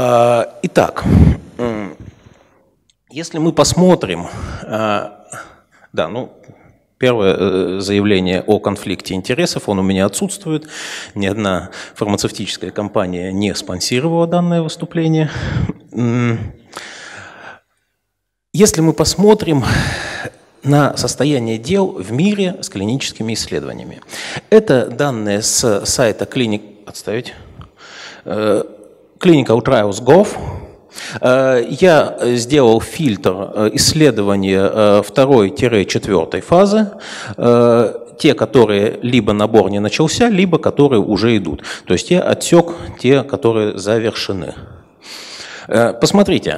А, итак, если мы посмотрим, а, да, ну, Первое э, заявление о конфликте интересов, он у меня отсутствует. Ни одна фармацевтическая компания не спонсировала данное выступление. Если мы посмотрим на состояние дел в мире с клиническими исследованиями. Это данные с сайта клиник... Отставить э, Clinical Trials Gov. Э, я сделал фильтр э, исследования э, второй-четвертой фазы, те, которые либо набор не начался, либо которые уже идут. То есть я отсек те, которые завершены. Посмотрите,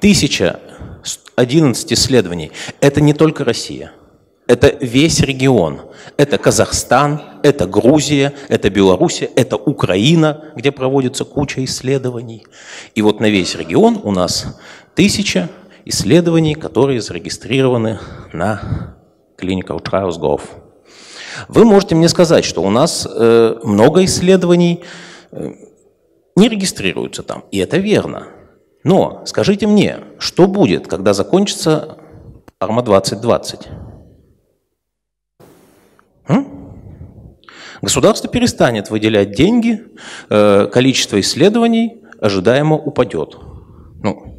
1011 исследований – это не только Россия, это весь регион, это Казахстан, это Грузия, это Белоруссия, это Украина, где проводится куча исследований. И вот на весь регион у нас тысяча исследований, которые зарегистрированы на Clinical Trials.gov. Вы можете мне сказать, что у нас э, много исследований э, не регистрируются там, и это верно. Но скажите мне, что будет, когда закончится Арма 2020? М? Государство перестанет выделять деньги, э, количество исследований ожидаемо упадет. Ну,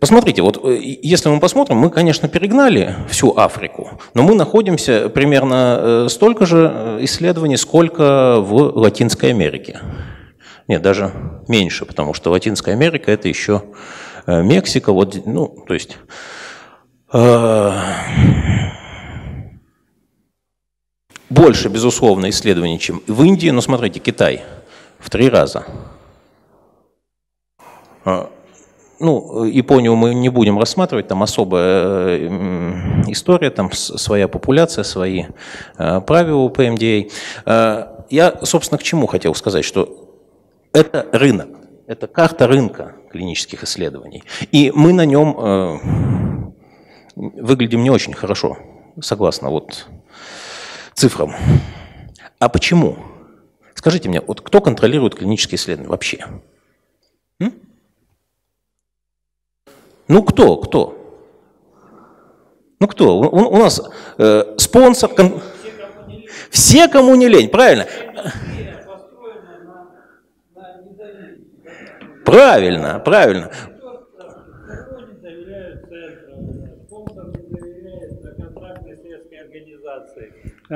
Посмотрите, вот э, если мы посмотрим, мы, конечно, перегнали всю Африку, но мы находимся примерно э, столько же исследований, сколько в Латинской Америке. Нет, даже меньше, потому что Латинская Америка это еще Мексика, вот, ну, то есть... Больше, безусловно, исследований, чем в Индии, но смотрите, Китай в три раза. А, ну, Японию мы не будем рассматривать, там особая э, история, там своя популяция, свои э, правила у э, Я, собственно, к чему хотел сказать, что это рынок, это карта рынка клинических исследований. И мы на нем выглядим не очень хорошо, согласно вот цифрам. А почему? Скажите мне, вот кто контролирует клинические исследования вообще? М? Ну кто, кто? Ну кто? У, у нас э, спонсор... Кон... Все, кому не лень, правильно? Правильно, правильно.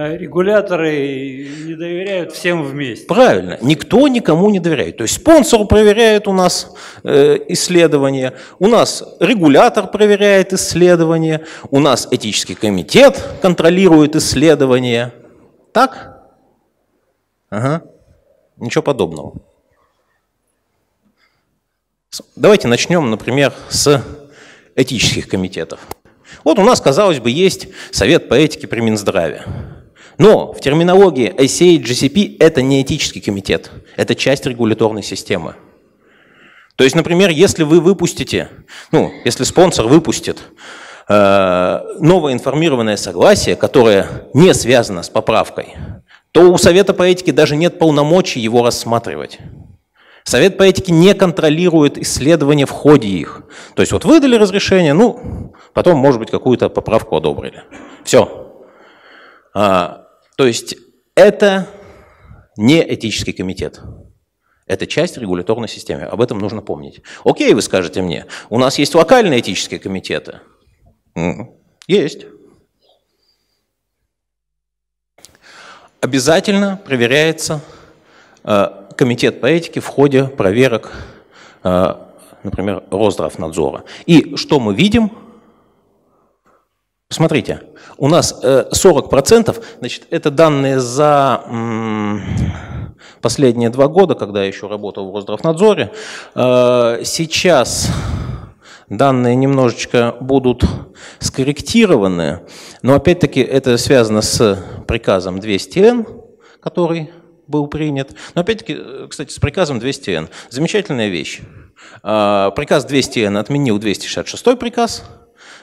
Э, регуляторы не доверяют всем вместе. Правильно, никто никому не доверяет. То есть спонсор проверяет у нас э, исследования, у нас регулятор проверяет исследования, у нас этический комитет контролирует исследования. Так? Ага. Ничего подобного. Давайте начнем, например, с этических комитетов. Вот у нас, казалось бы, есть Совет по этике при Минздраве. Но в терминологии ICA GCP это не этический комитет, это часть регуляторной системы. То есть, например, если вы выпустите, ну, если спонсор выпустит э, новое информированное согласие, которое не связано с поправкой, то у Совета по этике даже нет полномочий его рассматривать. Совет по этике не контролирует исследования в ходе их. То есть вот выдали разрешение, ну, потом, может быть, какую-то поправку одобрили. Все. А, то есть это не этический комитет. Это часть регуляторной системы. Об этом нужно помнить. Окей, вы скажете мне, у нас есть локальные этические комитеты. Есть. Обязательно проверяется э, комитет по этике в ходе проверок, э, например, Росздравнадзора. И что мы видим – Смотрите, у нас 40%, э, значит, это данные за последние два года, когда я еще работал в Росздравнадзоре. Э, сейчас данные немножечко будут скорректированы, но опять-таки это связано с приказом 200Н, который был принят. Но опять-таки, э, кстати, с приказом 200Н. Замечательная вещь. Приказ 200Н отменил 266 приказ –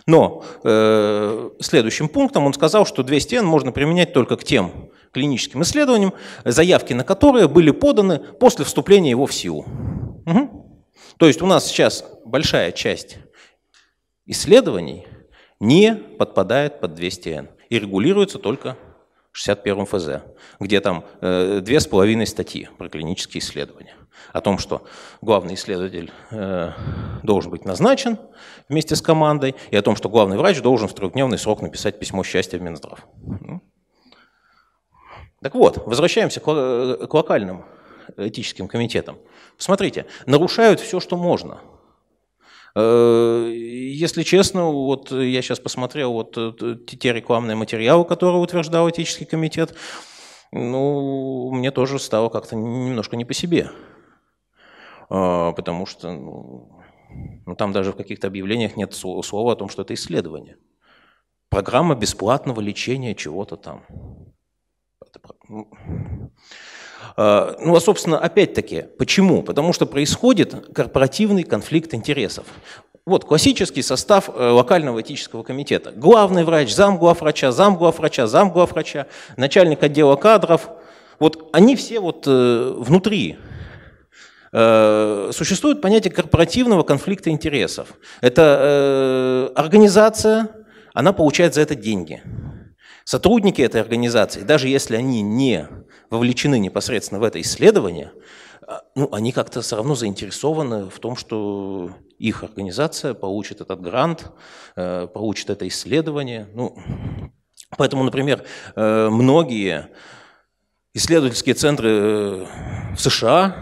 но э, следующим пунктом он сказал, что 200N можно применять только к тем клиническим исследованиям, заявки на которые были поданы после вступления его в силу. Угу. То есть у нас сейчас большая часть исследований не подпадает под 200N и регулируется только 61 ФЗ, где там э, две с половиной статьи про клинические исследования о том, что главный исследователь э, должен быть назначен вместе с командой, и о том, что главный врач должен в трехдневный срок написать письмо счастья в Минздрав. Ну. Так вот, возвращаемся к, э, к локальным этическим комитетам. Посмотрите, нарушают все, что можно. Э, если честно, вот я сейчас посмотрел вот э, те рекламные материалы, которые утверждал этический комитет, ну, мне тоже стало как-то немножко не по себе. А, потому что ну, ну, там даже в каких-то объявлениях нет слова о том, что это исследование. Программа бесплатного лечения чего-то там. Ну. А, ну, а, собственно, опять-таки, почему? Потому что происходит корпоративный конфликт интересов. Вот классический состав э, локального этического комитета. Главный врач, замглавврача, замглавврача, замглавврача, начальник отдела кадров. Вот они все вот э, внутри Э, существует понятие корпоративного конфликта интересов. Это э, организация, она получает за это деньги. Сотрудники этой организации, даже если они не вовлечены непосредственно в это исследование, э, ну, они как-то все равно заинтересованы в том, что их организация получит этот грант, получит это исследование. Ну, поэтому, например, многие исследовательские центры в США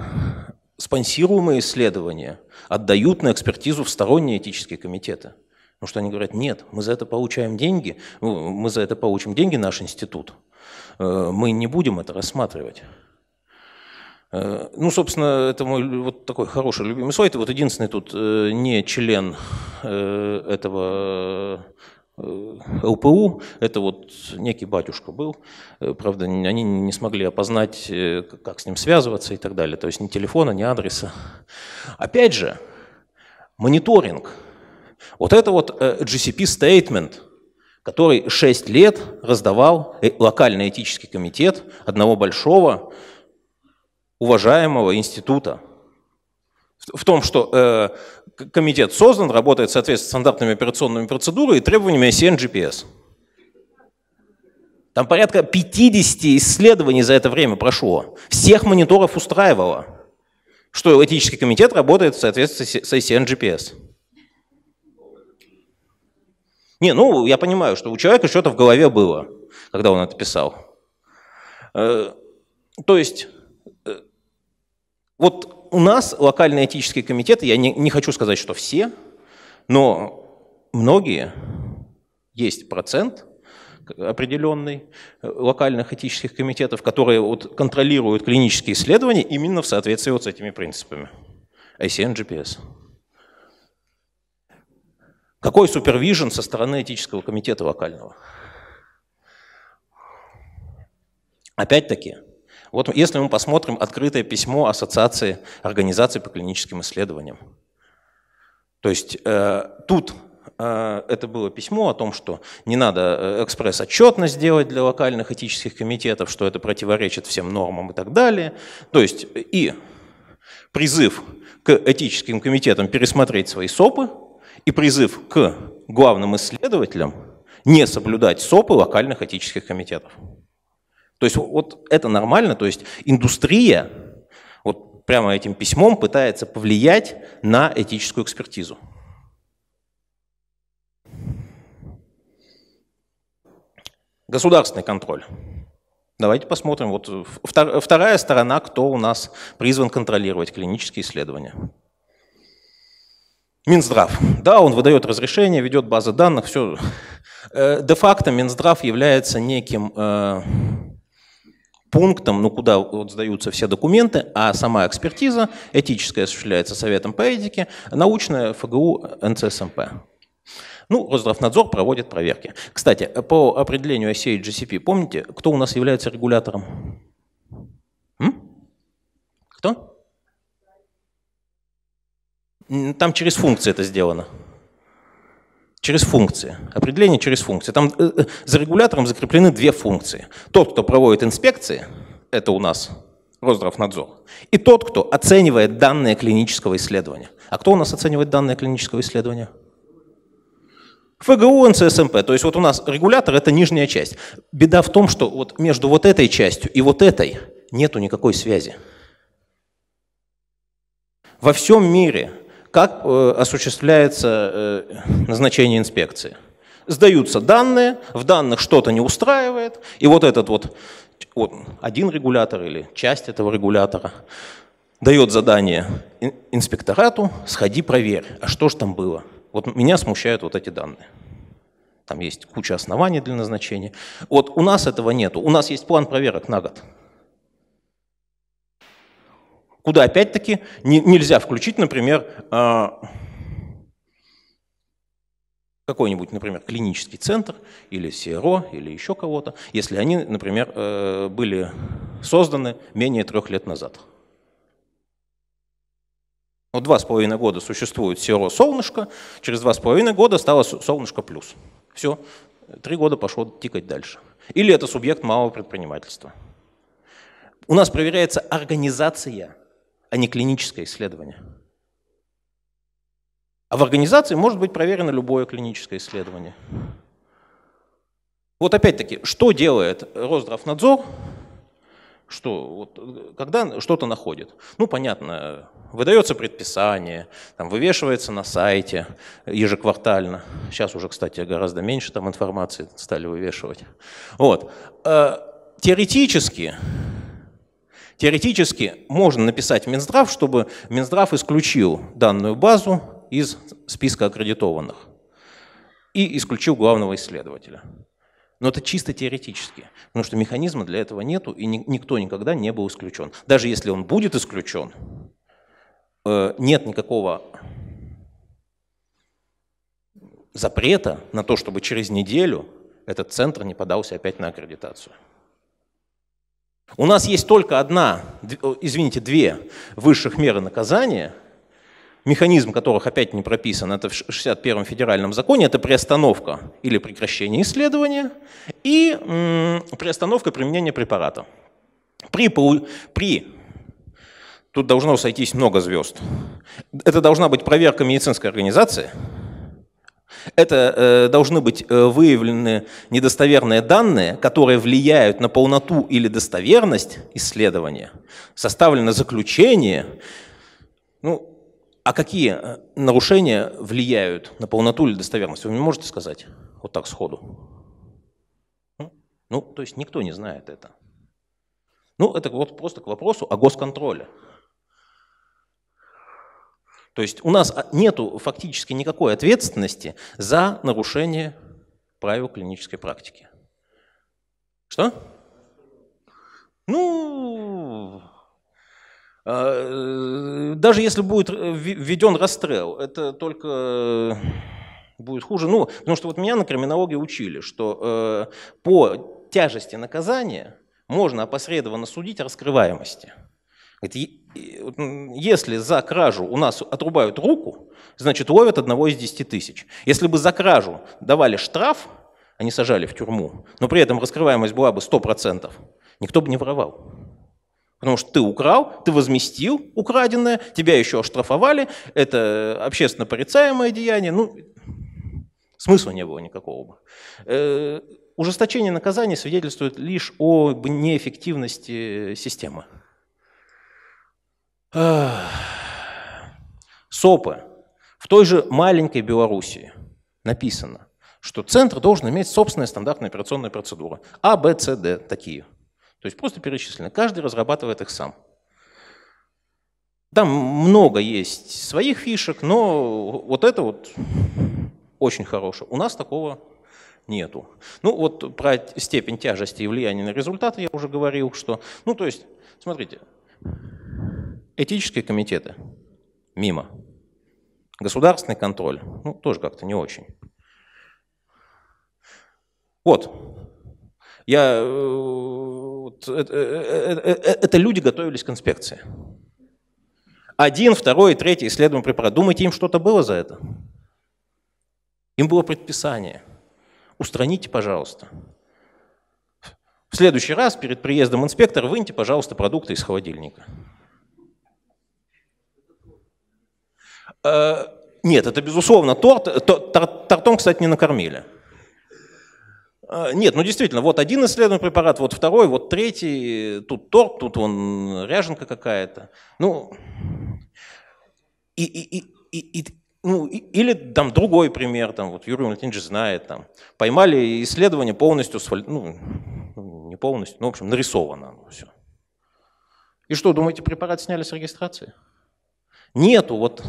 спонсируемые исследования отдают на экспертизу в сторонние этические комитеты. Потому что они говорят, нет, мы за это получаем деньги, ну, мы за это получим деньги, наш институт. Э, мы не будем это рассматривать. Э, ну, собственно, это мой вот такой хороший любимый слайд. Вот единственный тут э, не член этого Э, ЛПУ, это вот некий батюшка был, э, правда, они не смогли опознать, э, как с ним связываться и так далее, то есть ни телефона, ни адреса. Опять же, мониторинг. Вот это вот GCP statement, который 6 лет раздавал локальный этический комитет одного большого уважаемого института – в том, что э, комитет создан, работает в соответствии с стандартными операционными процедурами и требованиями ICN GPS. Там порядка 50 исследований за это время прошло. Всех мониторов устраивало, что этический комитет работает в соответствии с ICN GPS. Не, ну, я понимаю, что у человека что-то в голове было, когда он это писал. Э, то есть, э, вот у нас локальные этические комитеты, я не, не хочу сказать, что все, но многие, есть процент определенный э, локальных этических комитетов, которые вот контролируют клинические исследования именно в соответствии вот с этими принципами. ICN GPS. Какой супервижен со стороны этического комитета локального? Опять-таки, вот если мы посмотрим открытое письмо Ассоциации организаций по клиническим исследованиям. То есть э, тут э, это было письмо о том, что не надо э, экспресс-отчетность делать для локальных этических комитетов, что это противоречит всем нормам и так далее. То есть и призыв к этическим комитетам пересмотреть свои СОПы, и призыв к главным исследователям не соблюдать СОПы локальных этических комитетов. То есть вот это нормально, то есть индустрия вот прямо этим письмом пытается повлиять на этическую экспертизу. Государственный контроль. Давайте посмотрим. Вот вторая сторона, кто у нас призван контролировать клинические исследования. Минздрав. Да, он выдает разрешение, ведет базы данных, все. Э, де-факто Минздрав является неким э, пунктом, ну куда вот сдаются все документы, а сама экспертиза этическая осуществляется Советом по этике, научная ФГУ НЦСМП. Ну, Росздравнадзор проводит проверки. Кстати, по определению осей GCP, помните, кто у нас является регулятором? М? Кто? Там через функции это сделано через функции. Определение через функции. Там э, э, за регулятором закреплены две функции. Тот, кто проводит инспекции, это у нас Росздравнадзор, и тот, кто оценивает данные клинического исследования. А кто у нас оценивает данные клинического исследования? ФГУ, НЦСМП. То есть вот у нас регулятор – это нижняя часть. Беда в том, что вот между вот этой частью и вот этой нету никакой связи. Во всем мире как э, осуществляется э, назначение инспекции. Сдаются данные, в данных что-то не устраивает, и вот этот вот, вот один регулятор или часть этого регулятора дает задание инспекторату, сходи проверь, а что же там было. Вот меня смущают вот эти данные. Там есть куча оснований для назначения. Вот у нас этого нету. У нас есть план проверок на год куда опять-таки не, нельзя включить, например, э, какой-нибудь, например, клинический центр или СИРО или еще кого-то, если они, например, э, были созданы менее трех лет назад. Вот ну, два с половиной года существует СИРО «Солнышко», через два с половиной года стало «Солнышко плюс». Все, три года пошло тикать дальше. Или это субъект малого предпринимательства. У нас проверяется организация – а не клиническое исследование. А в организации может быть проверено любое клиническое исследование. Вот опять-таки, что делает Росздравнадзор, что, вот, когда что-то находит? Ну, понятно, выдается предписание, там, вывешивается на сайте ежеквартально. Сейчас уже, кстати, гораздо меньше там информации стали вывешивать. Вот. Э, теоретически Теоретически можно написать в Минздрав, чтобы Минздрав исключил данную базу из списка аккредитованных и исключил главного исследователя. Но это чисто теоретически, потому что механизма для этого нету, и никто никогда не был исключен. Даже если он будет исключен, э, нет никакого запрета на то, чтобы через неделю этот центр не подался опять на аккредитацию. У нас есть только одна, извините, две высших меры наказания, механизм которых опять не прописан, это в 61-м федеральном законе, это приостановка или прекращение исследования и приостановка применения препарата. При, при Тут должно сойтись много звезд. Это должна быть проверка медицинской организации – это э, должны быть э, выявлены недостоверные данные, которые влияют на полноту или достоверность исследования. Составлено заключение. Ну, а какие э, нарушения влияют на полноту или достоверность? Вы мне можете сказать вот так сходу? Ну, то есть никто не знает это. Ну, это вот просто к вопросу о госконтроле. То есть у нас а, нет фактически никакой ответственности за нарушение правил клинической практики. Что? Ну, а, э, даже если будет э, введен расстрел, это только э, будет хуже. Ну, потому что вот меня на криминологии учили, что по тяжести наказания можно опосредованно судить о раскрываемости если за кражу у нас отрубают руку, значит, ловят одного из 10 тысяч. Если бы за кражу давали штраф, они сажали в тюрьму, но при этом раскрываемость была бы 100%, никто бы не воровал. Потому что ты украл, ты возместил украденное, тебя еще оштрафовали, это общественно порицаемое деяние, ну, смысла не было никакого бы. Э, ужесточение наказания свидетельствует лишь о неэффективности э, системы. СОПы. В той же маленькой Белоруссии написано, что центр должен иметь собственные стандартные операционные процедуры. А, Б, С, Д такие. То есть просто перечислены. Каждый разрабатывает их сам. Там много есть своих фишек, но вот это вот очень хорошее. У нас такого нету. Ну вот про степень тяжести и влияния на результаты я уже говорил, что, ну то есть, смотрите, Этические комитеты. Мимо. Государственный контроль. Ну, тоже как-то не очень. Вот. Я, э, вот, это, э, э, это люди готовились к инспекции. Один, второй, третий исследование препарат. Думаете, им что-то было за это? Им было предписание. Устраните, пожалуйста. В следующий раз перед приездом инспектора выньте, пожалуйста, продукты из холодильника. Э, нет, это безусловно торт. Э, тортом, кстати, не накормили. Э, нет, ну действительно, вот один исследуемый препарат, вот второй, вот третий, тут торт, тут он ряженка какая-то. Ну, и, и, и, и, ну, и, или там другой пример, там вот Юрий Валентинович знает, там поймали исследование полностью, ну, не полностью, ну, в общем, нарисовано все. И что, думаете, препарат сняли с регистрации? Нету, вот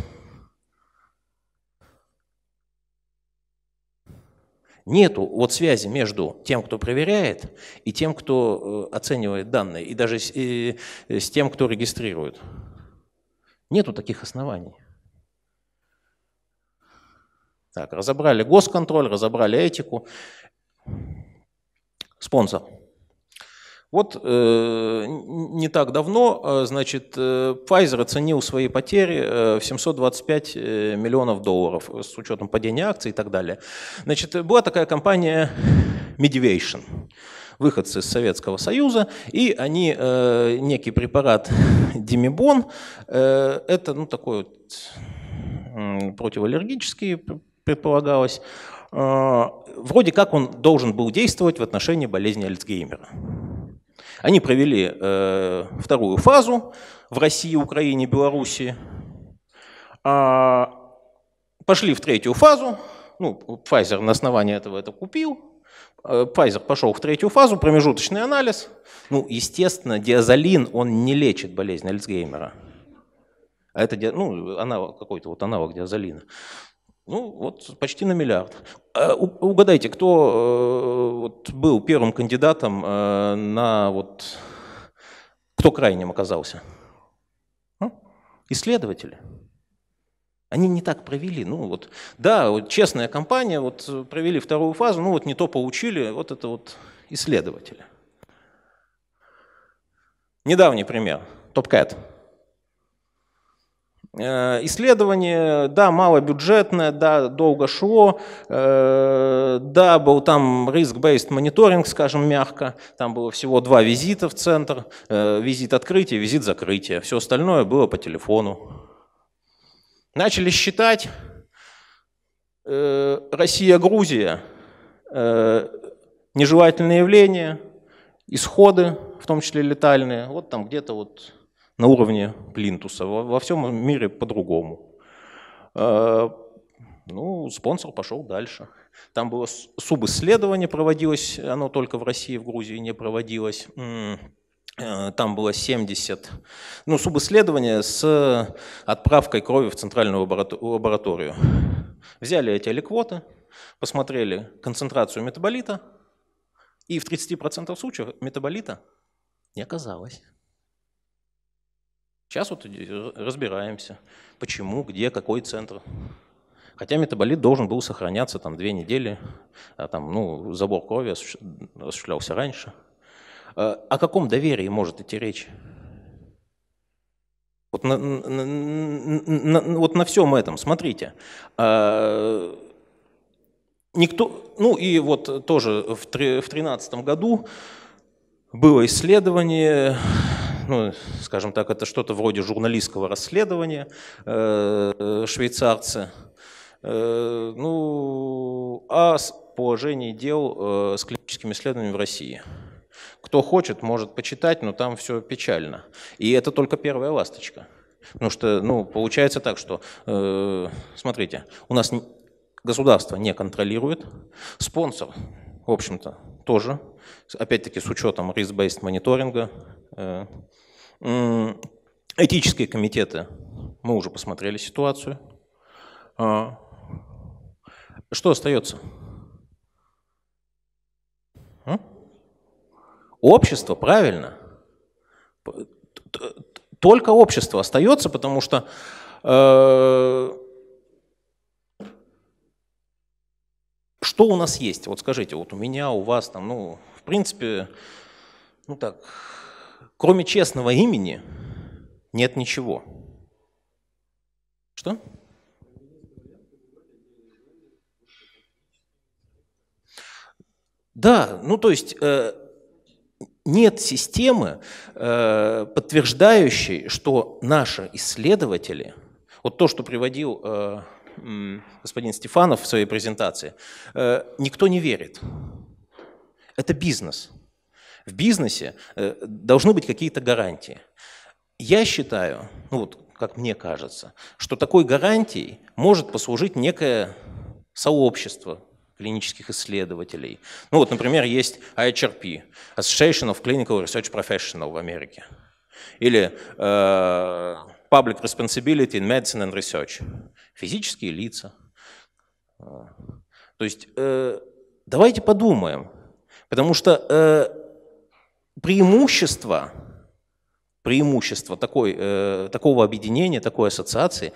Нету вот связи между тем, кто проверяет, и тем, кто э, оценивает данные, и даже с, и, э, с тем, кто регистрирует. Нету таких оснований. Так, разобрали госконтроль, разобрали этику. Спонсор. Вот э, не так давно, э, значит, э, Pfizer оценил свои потери э, в 725 миллионов долларов с учетом падения акций и так далее. Значит, была такая компания Medivation, выходцы из Советского Союза, и они некий препарат Димибон, это ну такой вот противоаллергический предполагалось, вроде как он должен был действовать в отношении болезни Альцгеймера. Они провели э, вторую фазу в России, Украине, Белоруссии. А, пошли в третью фазу. Ну, Pfizer на основании этого это купил. Э, Pfizer пошел в третью фазу, промежуточный анализ. Ну, естественно, диазолин, он не лечит болезнь Альцгеймера. А это, ну, аналог, какой-то вот аналог диазолина. Ну, вот почти на миллиард. А, угадайте, кто э, вот, был первым кандидатом э, на вот кто крайним оказался? Ну, исследователи. Они не так провели. Ну, вот, да, вот, честная компания, вот провели вторую фазу, ну вот не то получили, вот это вот исследователи. Недавний пример. Топкэт. Э, исследование, да, малобюджетное, да, долго шло, э, да, был там риск-based мониторинг, скажем мягко, там было всего два визита в центр, э, визит открытия, визит закрытия, все остальное было по телефону. Начали считать Россия-Грузия, нежелательные явления, исходы, в том числе летальные, вот там где-то вот на уровне плинтуса. Во, во всем мире по-другому. А, ну, спонсор пошел дальше. Там было субисследование проводилось, оно только в России, в Грузии не проводилось. Э, там было 70, ну, субисследование с отправкой крови в центральную лабораторию. Взяли эти аликвоты, посмотрели концентрацию метаболита, и в 30% случаев метаболита не оказалось. Сейчас вот э, разбираемся, почему, где, какой центр. Хотя метаболит должен был сохраняться там две недели, а там, ну, забор крови осуществлялся раньше. Э, о каком доверии может идти речь? Вот на, на, на, на, вот на всем этом, смотрите. Э, никто, ну и вот тоже в 2013 году было исследование ну, скажем так, это что-то вроде журналистского расследования э, швейцарцы. Э, ну, а положении дел э, с клиническими исследованиями в России. Кто хочет, может почитать, но там все печально. И это только первая ласточка. Потому что, ну, получается так, что, э, смотрите, у нас государство не контролирует, спонсор, в общем-то, тоже, опять-таки с учетом риск-бейст мониторинга, Э, этические комитеты. Мы уже посмотрели ситуацию. А, что остается? А? Общество, правильно. Только общество остается, потому что э, что у нас есть? Вот скажите, вот у меня, у вас там, ну, в принципе, ну так, Кроме честного имени нет ничего. Что? Да, ну то есть э, нет системы, э, подтверждающей, что наши исследователи, вот то, что приводил э, господин Стефанов в своей презентации, э, никто не верит. Это бизнес. В бизнесе э, должны быть какие-то гарантии. Я считаю, ну вот как мне кажется, что такой гарантией может послужить некое сообщество клинических исследователей. Ну вот, например, есть IHRP, Association of Clinical Research Professionals в Америке, или э, Public Responsibility in Medicine and Research, физические лица. Э, то есть э, давайте подумаем, потому что э, преимущество, преимущество такой, э, такого объединения, такой ассоциации,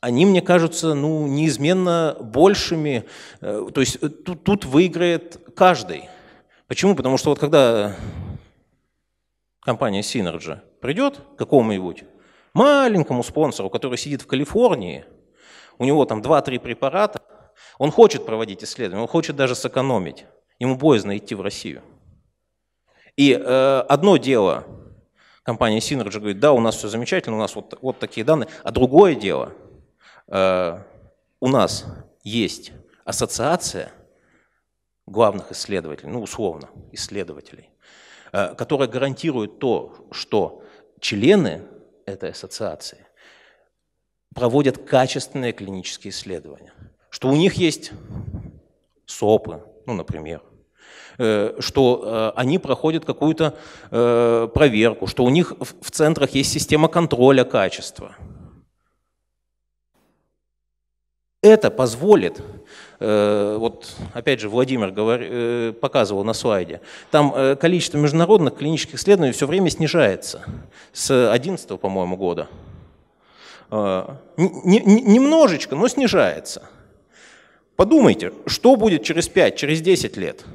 они мне кажутся ну, неизменно большими. Э, то есть э, тут, тут выиграет каждый. Почему? Потому что вот когда компания Synergy придет к какому-нибудь маленькому спонсору, который сидит в Калифорнии, у него там 2-3 препарата, он хочет проводить исследования, он хочет даже сэкономить. Ему боязно идти в Россию. И э, одно дело, компания Synergy говорит, да, у нас все замечательно, у нас вот, вот такие данные, а другое дело, э, у нас есть ассоциация главных исследователей, ну условно, исследователей, э, которая гарантирует то, что члены этой ассоциации проводят качественные клинические исследования, что у них есть СОПы, ну, например, Э, что э, они проходят какую-то э, проверку, что у них в центрах есть система контроля качества. Это позволит, вот опять же Владимир показывал на слайде, там количество международных клинических исследований все время снижается с 2011, по-моему, года. Немножечко, но снижается. Подумайте, что будет через 5, через 10 лет –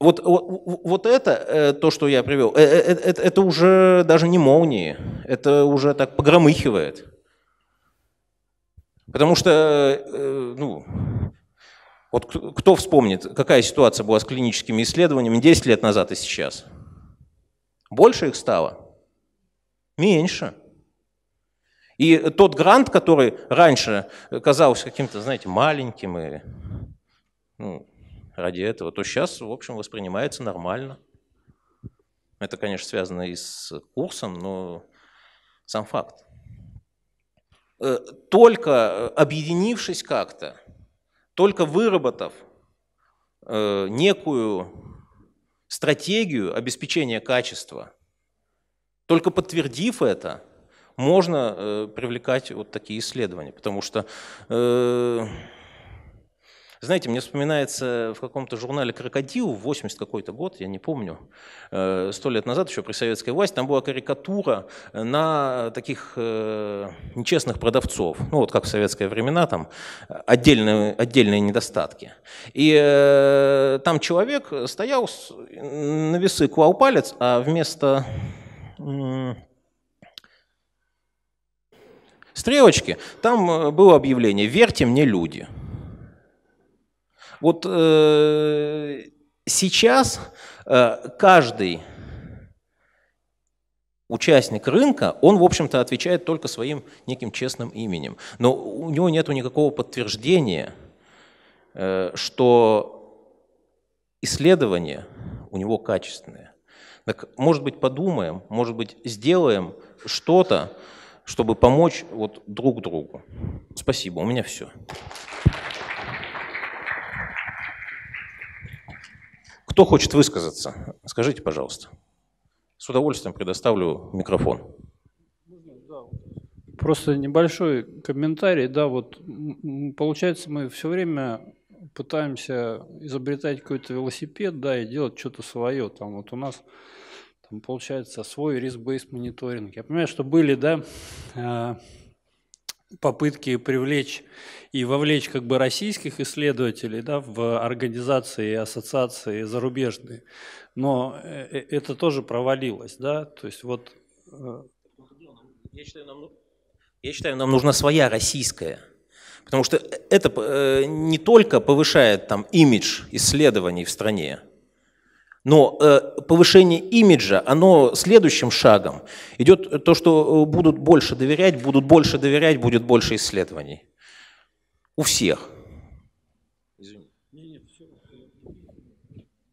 вот, вот, вот это, э, то, что я привел, э, э, это, это уже даже не молнии, это уже так погромыхивает. Потому что, ну, вот кто вспомнит, какая ситуация была с клиническими исследованиями 10 лет назад и сейчас? Больше их стало? Меньше. И тот грант, который раньше казался каким-то, знаете, маленьким и ну, ради этого, то сейчас, в общем, воспринимается нормально. Это, конечно, связано и с курсом, но сам факт. Э, только э, объединившись как-то, только выработав э, некую стратегию обеспечения качества, только подтвердив это, можно привлекать вот такие исследования, потому что знаете, мне вспоминается в каком-то журнале «Крокодил» 80 какой-то год, я не помню, э, сто лет назад, еще при советской власти, там была карикатура на таких э, нечестных продавцов. Ну вот как в советские времена, там отдельные, отдельные недостатки. И э, там человек стоял, на весы клал палец, а вместо стрелочки, там было объявление «Верьте мне, люди». Вот э, сейчас э, каждый участник рынка, он, в общем-то, отвечает только своим неким честным именем. Но у него нет никакого подтверждения, э, что исследование у него качественное. Так, может быть, подумаем, может быть, сделаем что-то, чтобы помочь вот друг другу. Спасибо, у меня все. Кто хочет высказаться? Скажите, пожалуйста. С удовольствием предоставлю микрофон. Просто небольшой комментарий. Да, вот получается, мы все время пытаемся изобретать какой-то велосипед, да, и делать что-то свое. Там вот у нас там, получается свой риск-бейс мониторинг. Я понимаю, что были, да, а, попытки привлечь и вовлечь как бы российских исследователей да, в организации и ассоциации зарубежные. Но э, э, это тоже провалилось, да, то есть вот... Э, я считаю, нам, ну, я считаю, нам нужна своя российская Потому что это не только повышает там имидж исследований в стране, но э, повышение имиджа, оно следующим шагом идет э, то, что э, будут больше доверять, будут больше доверять, будет больше исследований. У всех. Извини.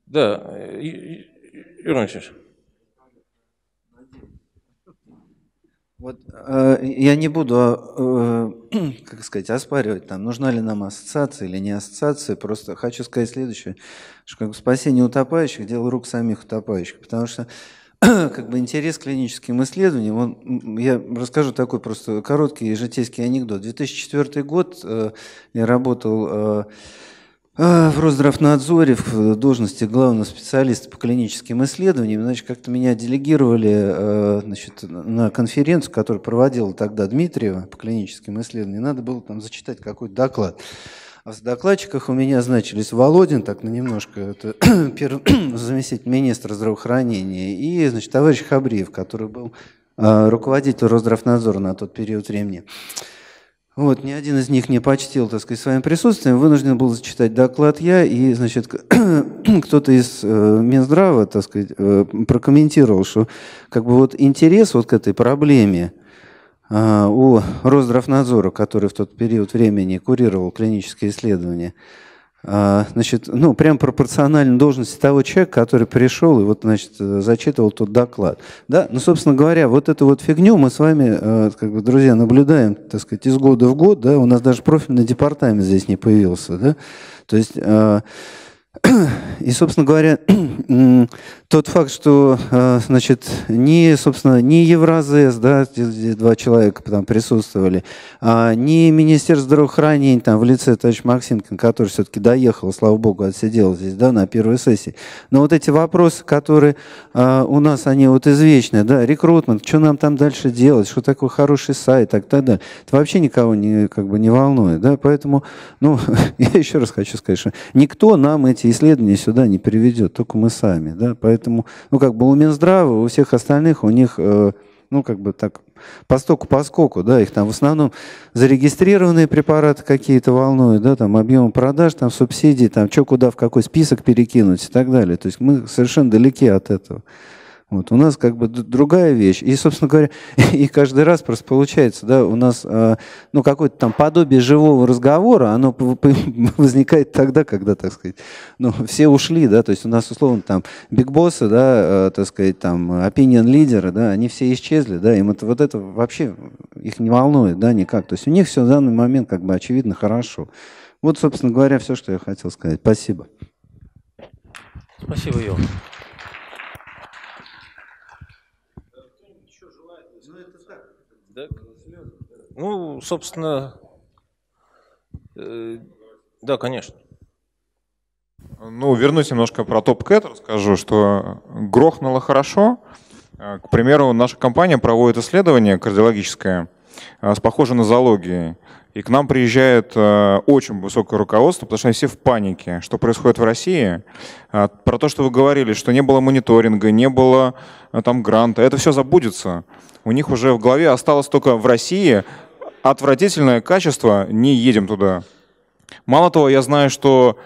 Да, э, Юрий Васильевич. Вот э, я не буду, э, как сказать, оспаривать там, нужна ли нам ассоциация или не ассоциация. Просто хочу сказать следующее, что как бы спасение утопающих – дело рук самих утопающих. Потому что как бы интерес к клиническим исследованиям, он, я расскажу такой просто короткий житейский анекдот. 2004 год э, я работал э, а, в Росздравнадзоре в должности главного специалиста по клиническим исследованиям, значит, как-то меня делегировали э, значит, на конференцию, которую проводила тогда Дмитриева по клиническим исследованиям. Надо было там зачитать какой-то доклад. А в докладчиках у меня значились Володин, так на немножко, это первый заместитель министра здравоохранения, и значит, товарищ Хабриев, который был э, руководитель Росздравнадзора на тот период времени. Вот, ни один из них не почтил, так сказать, своим присутствием. Вынужден был зачитать доклад я, и, значит, кто-то из э, Минздрава, так сказать, э, прокомментировал, что как бы вот интерес вот к этой проблеме э, у Росздравнадзора, который в тот период времени курировал клинические исследования, а, значит, ну, прям пропорционально должности того человека, который пришел и вот, значит, э, зачитывал тот доклад. Да? Ну, собственно говоря, вот эту вот фигню мы с вами, э, как бы, друзья, наблюдаем, так сказать, из года в год, да, у нас даже профильный департамент здесь не появился, да, то есть, э, и, собственно говоря, тот факт, что, э, значит, не, собственно, не Евразес, да, два человека там присутствовали, а не Министерство здравоохранения, там, в лице товарища Максимкин, который все-таки доехал, слава богу, отсидел здесь, да, на первой сессии. Но вот эти вопросы, которые а, у нас, они вот извечные, да, рекрутмент, что нам там дальше делать, что такое хороший сайт, так так далее. Это вообще никого не, как бы не волнует, да, поэтому, ну, я еще раз хочу сказать, что никто нам эти исследования сюда не приведет, только мы сами, да, поэтому поэтому, ну, как бы у Минздрава, у всех остальных, у них, э, ну, как бы так, постоку поскоку, да, их там в основном зарегистрированные препараты какие-то волнуют, да, там объемы продаж, там субсидии, там что куда, в какой список перекинуть и так далее. То есть мы совершенно далеки от этого. Вот у нас как бы другая вещь. И, собственно говоря, и каждый раз просто получается, да, у нас а, ну, какое-то там подобие живого разговора, оно возникает тогда, когда, так сказать, ну, все ушли, да, то есть у нас, условно, там, бигбоссы, да, а, так сказать, там, opinion лидеры, да, они все исчезли, да, им это, вот это вообще их не волнует, да, никак. То есть у них все в данный момент, как бы, очевидно, хорошо. Вот, собственно говоря, все, что я хотел сказать. Спасибо. Спасибо, Йо. Так? Ну, собственно, э, да, конечно. Ну, вернусь немножко про топ-кэт, расскажу, что грохнуло хорошо. Э, к примеру, наша компания проводит исследование кардиологическое э, с похожей нозологией. И к нам приезжает э, очень высокое руководство, потому что они все в панике, что происходит в России. А, про то, что вы говорили, что не было мониторинга, не было э, там гранта, это все забудется. У них уже в голове осталось только в России отвратительное качество, не едем туда. Мало того, я знаю, что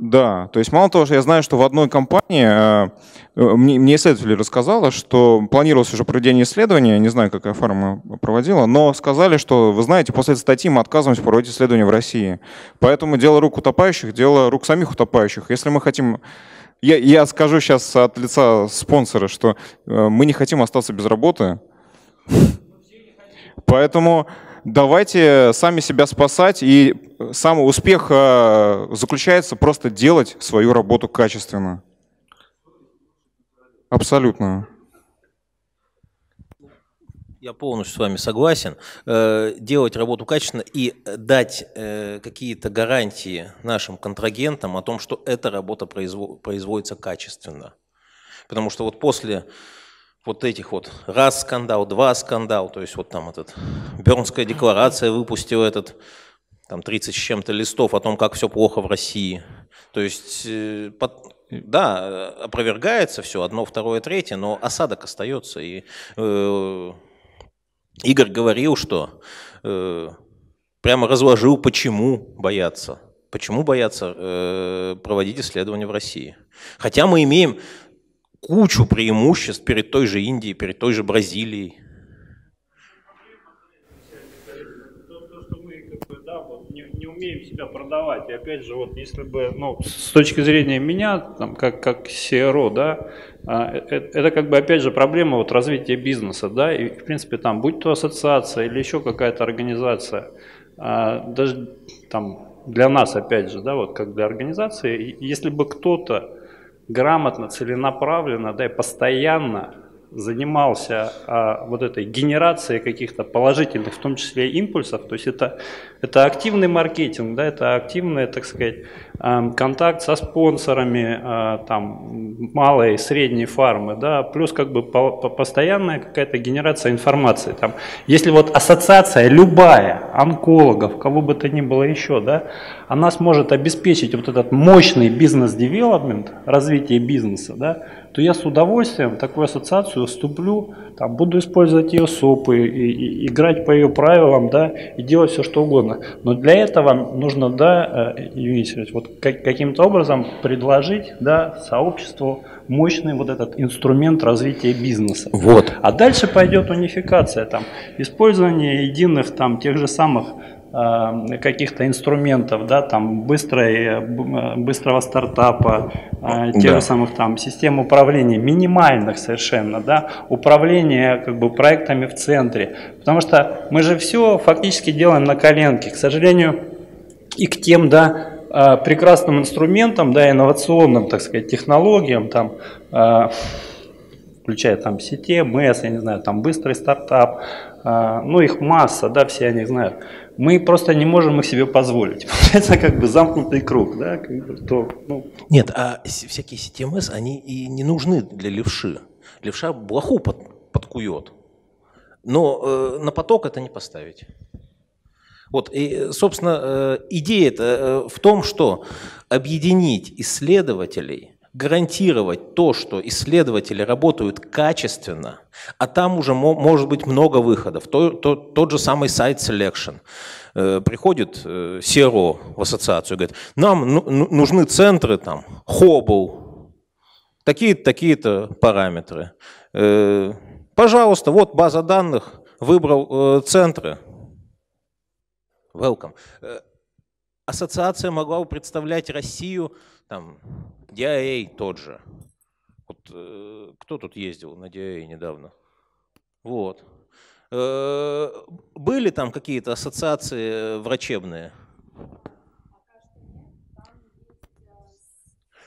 да, то есть мало того, что я знаю, что в одной компании, э, э, мне, мне исследователи рассказала, что планировалось уже проведение исследования, не знаю, какая фарма проводила, но сказали, что, вы знаете, после этой статьи мы отказываемся проводить исследования в России. Поэтому дело рук утопающих, дело рук самих утопающих. Если мы хотим я, я скажу сейчас от лица спонсора, что э, мы не хотим остаться без работы. Поэтому давайте сами себя спасать, и самый успех э, заключается просто делать свою работу качественно. Абсолютно. Я полностью с вами согласен. Э, делать работу качественно и дать э, какие-то гарантии нашим контрагентам о том, что эта работа производится качественно. Потому что вот после вот этих вот раз скандал, два скандал, то есть вот там этот Бернская декларация выпустила этот там 30 с чем-то листов о том, как все плохо в России. То есть, э, под, да, опровергается все, одно, второе, третье, но осадок остается. И э, Игорь говорил, что э, прямо разложил, почему бояться, Почему бояться э, проводить исследования в России? Хотя мы имеем кучу преимуществ перед той же Индией, перед той же Бразилией. умеем себя продавать. И опять же, вот если бы, ну, с точки зрения меня, там, как, как CRO, да, а, это, э, это как бы опять же проблема вот развития бизнеса, да, и в принципе там, будь то ассоциация или еще какая-то организация, а, даже там для нас опять же, да, вот как для организации, если бы кто-то грамотно, целенаправленно, да, и постоянно занимался а, вот этой генерацией каких-то положительных, в том числе импульсов, то есть это, это активный маркетинг, да, это активное, так сказать, Эм, контакт со спонсорами, э, там, малой и средней фармы, да, плюс как бы постоянная какая-то генерация информации. Там, если вот ассоциация любая, онкологов, кого бы то ни было еще, да, она сможет обеспечить вот этот мощный бизнес-девелопмент, развитие бизнеса, да, то я с удовольствием в такую ассоциацию вступлю, там, буду использовать ее сопы, и, и, играть по ее правилам, да, и делать все что угодно. Но для этого нужно, да, э, Юрий вот каким-то образом предложить да, сообществу мощный вот этот инструмент развития бизнеса. Вот. А дальше пойдет унификация, там, использование единых там, тех же самых а, каких-то инструментов, да, там быстрой, э, быстрого стартапа, э, тех же самых там систем управления, минимальных совершенно, да, управление как бы проектами в центре. Потому что мы же все фактически делаем на коленке. К сожалению, и к тем, да, Э, прекрасным инструментом, да, инновационным, так сказать, технологиям, там, э, включая там сети, МС, я не знаю, там быстрый стартап, э, ну их масса, да, все они знают. Мы просто не можем их себе позволить. Получается как бы замкнутый круг, да, как бы, то, ну. Нет, а всякие сети они и не нужны для левши. Левша блоху под, подкует. Но э, на поток это не поставить. Вот, и, э, собственно, э, идея -то э, в том, что объединить исследователей – гарантировать то, что исследователи работают качественно, а там уже может быть много выходов. То, то, тот же самый сайт Selection. приходит э, в ассоциацию, говорит, нам ну, ну, нужны центры там, Хоббл, такие-то такие параметры. пожалуйста, вот база данных, выбрал центры, welcome. Э, ассоциация могла бы представлять Россию, там, DIA тот же. Вот, э, кто тут ездил на DIA недавно? Вот. Э, были там какие-то ассоциации врачебные?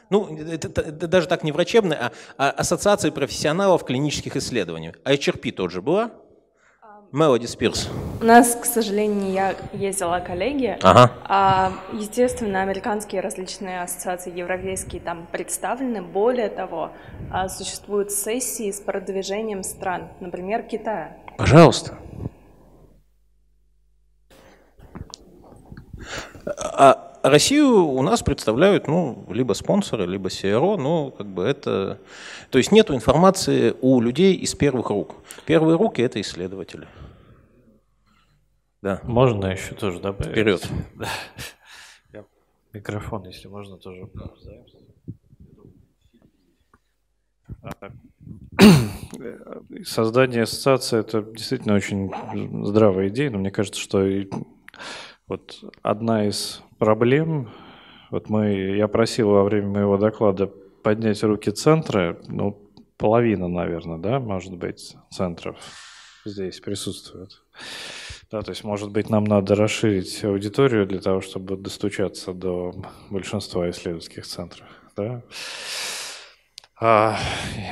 ну, это, даже так не врачебная, а, ассоциации профессионалов клинических исследований. IHRP а тот же была? Мелоди um, Спирс. У нас, к сожалению, я ездила а коллеги. Ага. А, естественно, американские различные ассоциации, европейские там представлены. Более того, а, существуют сессии с продвижением стран, например, Китая. Пожалуйста. А, а Россию у нас представляют, ну, либо спонсоры, либо CRO, но как бы это... То есть нет информации у людей из первых рук. Первые руки – это исследователи. Да. Можно еще тоже добавить? Вперед. Да. Микрофон, если можно, тоже. Создание ассоциации – это действительно очень здравая идея, но мне кажется, что вот одна из проблем, вот мы, я просил во время моего доклада поднять руки центра, ну, половина, наверное, да, может быть, центров здесь присутствует. Да, то есть, может быть, нам надо расширить аудиторию для того, чтобы достучаться до большинства исследовательских центров. Да? А,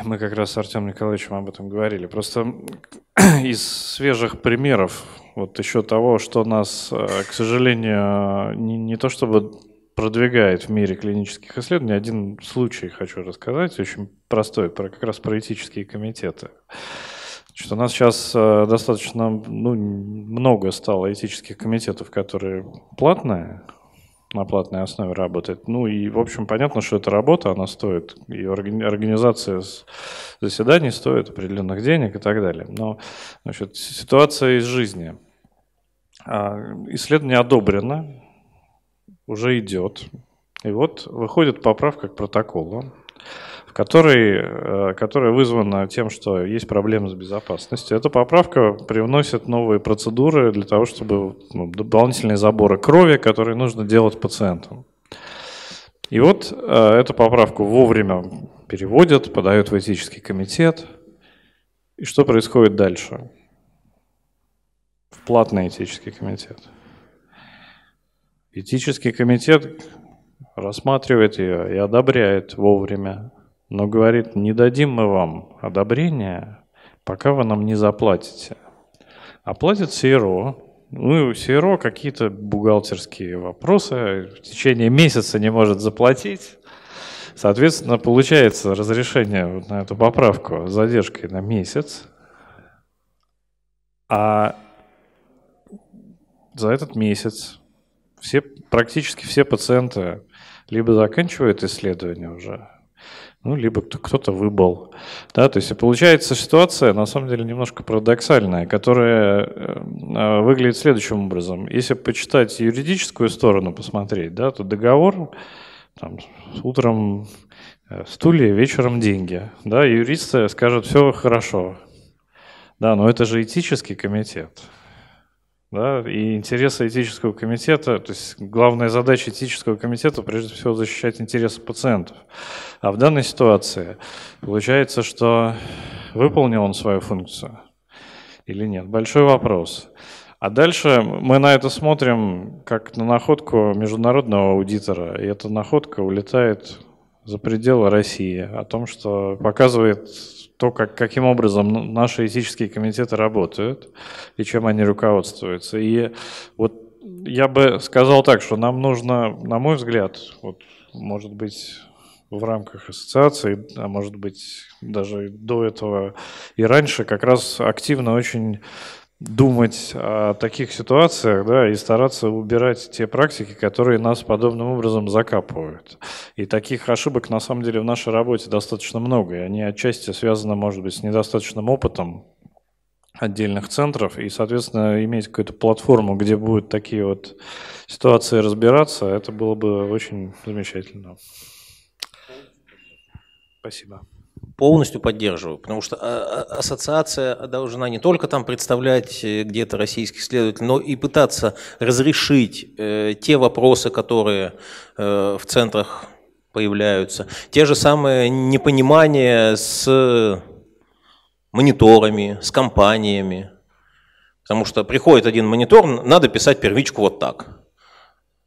мы как раз с Артемом Николаевичем об этом говорили. Просто из свежих примеров, вот еще того, что нас, э, к сожалению, не, не то чтобы продвигает в мире клинических исследований. Один случай хочу рассказать, очень простой, про, как раз про этические комитеты что у нас сейчас э, достаточно ну, много стало этических комитетов, которые платные, на платной основе работает. Ну и, в общем, понятно, что эта работа, она стоит, и организация заседаний стоит определенных денег и так далее. Но значит, ситуация из жизни. А, исследование одобрено, уже идет. И вот выходит поправка к протоколу, который, э, которая вызвана тем, что есть проблемы с безопасностью. Эта поправка привносит новые процедуры для того, чтобы ну, дополнительные заборы крови, которые нужно делать пациентам. И вот э, эту поправку вовремя переводят, подают в этический комитет. И что происходит дальше? В платный этический комитет. Этический комитет рассматривает ее и одобряет вовремя но говорит, не дадим мы вам одобрения, пока вы нам не заплатите. А платит СИРО, ну и у СИРО какие-то бухгалтерские вопросы, в течение месяца не может заплатить, Соответственно, получается разрешение на эту поправку с задержкой на месяц, а за этот месяц все, практически все пациенты либо заканчивают исследование уже, ну, либо кто-то выбыл. Да, то есть получается ситуация, на самом деле, немножко парадоксальная, которая эм, а, выглядит следующим образом. Если почитать юридическую сторону, посмотреть, да, то договор там, утром э, стулья, вечером деньги. Да, юристы скажут, все хорошо. Да, но это же этический комитет. Да, и интересы этического комитета, то есть главная задача этического комитета прежде всего защищать интересы пациентов. А в данной ситуации получается, что выполнил он свою функцию или нет? Большой вопрос. А дальше мы на это смотрим как на находку международного аудитора, и эта находка улетает за пределы России, о том, что показывает то, как, каким образом наши этические комитеты работают и чем они руководствуются. И вот я бы сказал так, что нам нужно, на мой взгляд, вот, может быть, в рамках ассоциации, а может быть, даже до этого и раньше, как раз активно очень думать о таких ситуациях, да, и стараться убирать те практики, которые нас подобным образом закапывают. И таких ошибок на самом деле в нашей работе достаточно много, и они отчасти связаны, может быть, с недостаточным опытом отдельных центров, и, соответственно, иметь какую-то платформу, где будут такие вот ситуации разбираться, это было бы очень замечательно. Спасибо. Полностью поддерживаю, потому что а, а, ассоциация должна не только там представлять э, где-то российских следователей, но и пытаться разрешить э, те вопросы, которые э, в центрах появляются. Те же самые непонимания с мониторами, с компаниями. Потому что приходит один монитор, надо писать первичку вот так.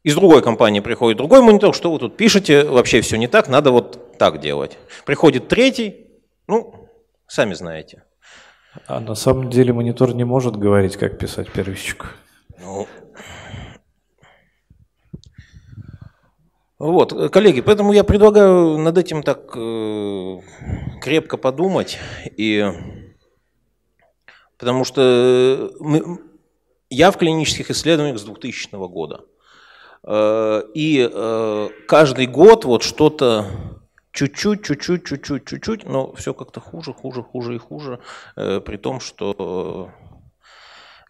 Из другой компании приходит другой монитор, что вы тут пишете, вообще все не так, надо вот так делать. Приходит третий, ну, сами знаете. А на самом деле монитор не может говорить, как писать первичку. Ну, Вот, коллеги, поэтому я предлагаю над этим так э, крепко подумать, и потому что э, мы, я в клинических исследованиях с 2000 года. Э, и э, каждый год вот что-то чуть-чуть, чуть-чуть, чуть-чуть, чуть-чуть, но все как-то хуже, хуже, хуже и хуже, э, при том, что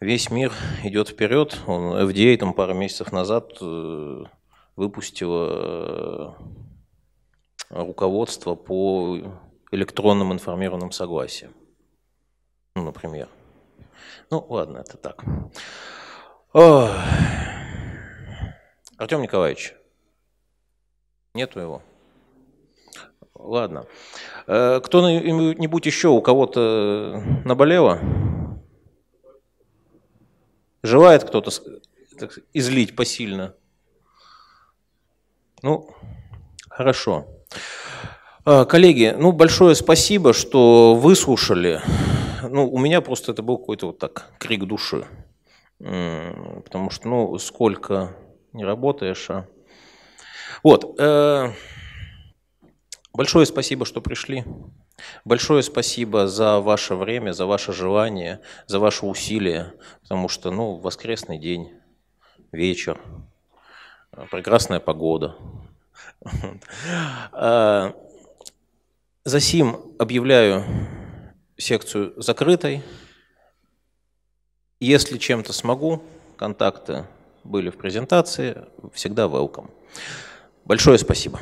весь мир идет вперед. Он, FDA там пару месяцев назад выпустила руководство по электронным информированным согласиям, ну, например. Ну, ладно, это так. Ох. Артем Николаевич, нету его? Ладно. Э, кто-нибудь еще у кого-то наболело? Желает кто-то излить посильно? Ну, хорошо. Э, коллеги, ну большое спасибо, что выслушали. Ну, у меня просто это был какой-то вот так крик души. Потому что, ну, сколько не работаешь. А. Вот. Э, большое спасибо, что пришли. Большое спасибо за ваше время, за ваше желание, за ваши усилия, потому что, ну, воскресный день, вечер, прекрасная погода. А, за сим объявляю секцию закрытой. Если чем-то смогу, контакты были в презентации, всегда welcome. Большое спасибо.